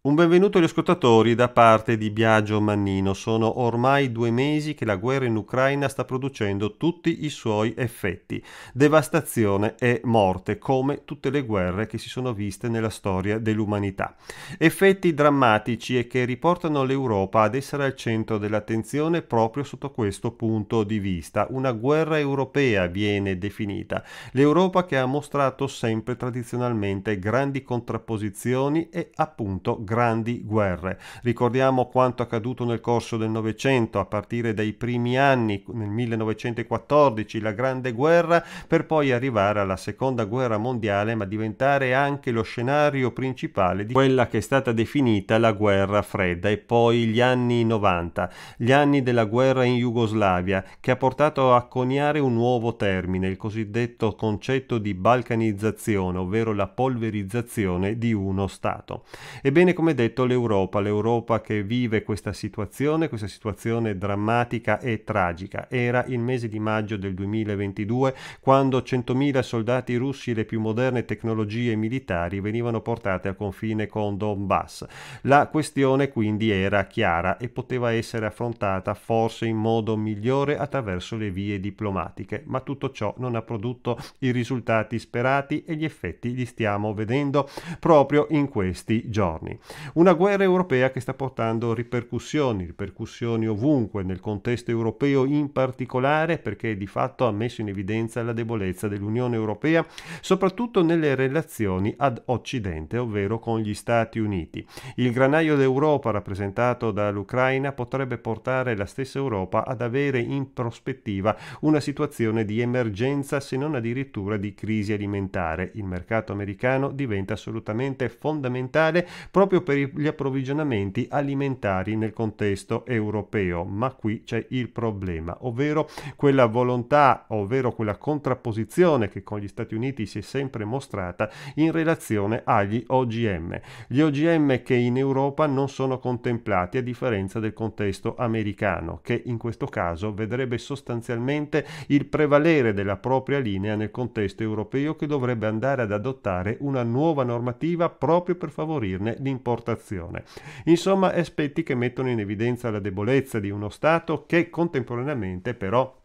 Un benvenuto agli ascoltatori da parte di Biagio Mannino. Sono ormai due mesi che la guerra in Ucraina sta producendo tutti i suoi effetti. Devastazione e morte, come tutte le guerre che si sono viste nella storia dell'umanità. Effetti drammatici e che riportano l'Europa ad essere al centro dell'attenzione proprio sotto questo punto di vista. Una guerra europea viene definita. L'Europa che ha mostrato sempre tradizionalmente grandi contrapposizioni e appunto grandi grandi guerre. Ricordiamo quanto accaduto nel corso del Novecento, a partire dai primi anni, nel 1914, la Grande Guerra, per poi arrivare alla Seconda Guerra Mondiale, ma diventare anche lo scenario principale di quella che è stata definita la Guerra Fredda e poi gli anni 90, gli anni della guerra in Jugoslavia, che ha portato a coniare un nuovo termine, il cosiddetto concetto di balcanizzazione, ovvero la polverizzazione di uno Stato. Ebbene, come detto l'Europa, l'Europa che vive questa situazione, questa situazione drammatica e tragica. Era il mese di maggio del 2022 quando 100.000 soldati russi e le più moderne tecnologie militari venivano portate al confine con Donbass. La questione quindi era chiara e poteva essere affrontata forse in modo migliore attraverso le vie diplomatiche, ma tutto ciò non ha prodotto i risultati sperati e gli effetti li stiamo vedendo proprio in questi giorni. Una guerra europea che sta portando ripercussioni, ripercussioni ovunque, nel contesto europeo in particolare, perché di fatto ha messo in evidenza la debolezza dell'Unione Europea, soprattutto nelle relazioni ad Occidente, ovvero con gli Stati Uniti. Il granaio d'Europa rappresentato dall'Ucraina potrebbe portare la stessa Europa ad avere in prospettiva una situazione di emergenza, se non addirittura di crisi alimentare. Il mercato americano diventa assolutamente fondamentale proprio proprio per gli approvvigionamenti alimentari nel contesto europeo. Ma qui c'è il problema, ovvero quella volontà, ovvero quella contrapposizione che con gli Stati Uniti si è sempre mostrata in relazione agli OGM. Gli OGM che in Europa non sono contemplati a differenza del contesto americano, che in questo caso vedrebbe sostanzialmente il prevalere della propria linea nel contesto europeo che dovrebbe andare ad adottare una nuova normativa proprio per favorirne l'importanza importazione. Insomma, aspetti che mettono in evidenza la debolezza di uno Stato che contemporaneamente però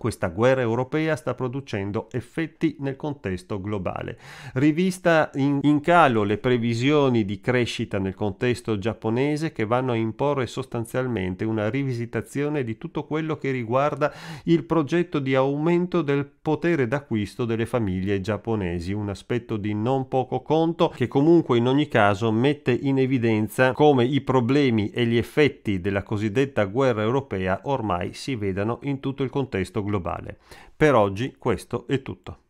questa guerra europea sta producendo effetti nel contesto globale. Rivista in, in, calo le previsioni di crescita nel contesto giapponese che vanno a imporre sostanzialmente una rivisitazione di tutto quello che riguarda il progetto di aumento del potere d'acquisto delle famiglie giapponesi, un aspetto di non poco conto che comunque in ogni caso mette in evidenza come i problemi e gli effetti della cosiddetta guerra europea ormai si vedano in tutto il contesto globale globale. Per oggi questo è tutto.